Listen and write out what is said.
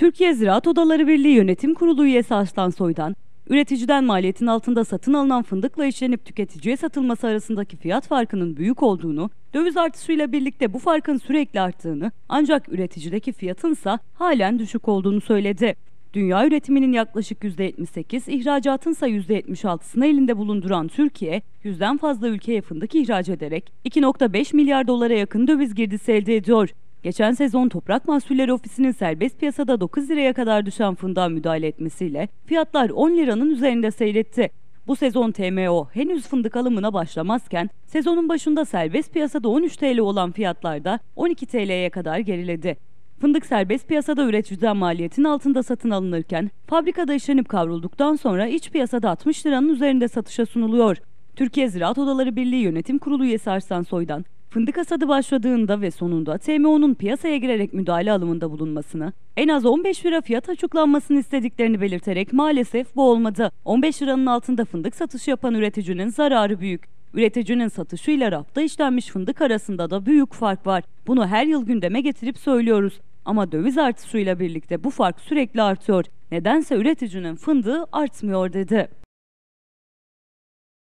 Türkiye Ziraat Odaları Birliği Yönetim Kurulu üyesi Arslan Soy'dan, üreticiden maliyetin altında satın alınan fındıkla işlenip tüketiciye satılması arasındaki fiyat farkının büyük olduğunu, döviz artışıyla birlikte bu farkın sürekli arttığını ancak üreticideki fiyatınsa halen düşük olduğunu söyledi. Dünya üretiminin yaklaşık %78, ihracatınsa ise %76'sını elinde bulunduran Türkiye, yüzden fazla ülkeye fındık ihraç ederek 2.5 milyar dolara yakın döviz girdisi elde ediyor. Geçen sezon Toprak Mahsulleri Ofisi'nin serbest piyasada 9 liraya kadar düşen fındığa müdahale etmesiyle fiyatlar 10 liranın üzerinde seyretti. Bu sezon TMO henüz fındık alımına başlamazken sezonun başında serbest piyasada 13 TL olan fiyatlarda 12 TL'ye kadar geriledi. Fındık serbest piyasada üreticiden maliyetin altında satın alınırken fabrikada işlenip kavrulduktan sonra iç piyasada 60 liranın üzerinde satışa sunuluyor. Türkiye Ziraat Odaları Birliği Yönetim Kurulu üyesi Arslan Soydan, Fındık hasadı başladığında ve sonunda TMO'nun piyasaya girerek müdahale alımında bulunmasını, en az 15 lira fiyat açıklanmasını istediklerini belirterek maalesef bu olmadı. 15 liranın altında fındık satışı yapan üreticinin zararı büyük. Üreticinin satışıyla rafta işlenmiş fındık arasında da büyük fark var. Bunu her yıl gündeme getirip söylüyoruz. Ama döviz artışıyla birlikte bu fark sürekli artıyor. Nedense üreticinin fındığı artmıyor dedi.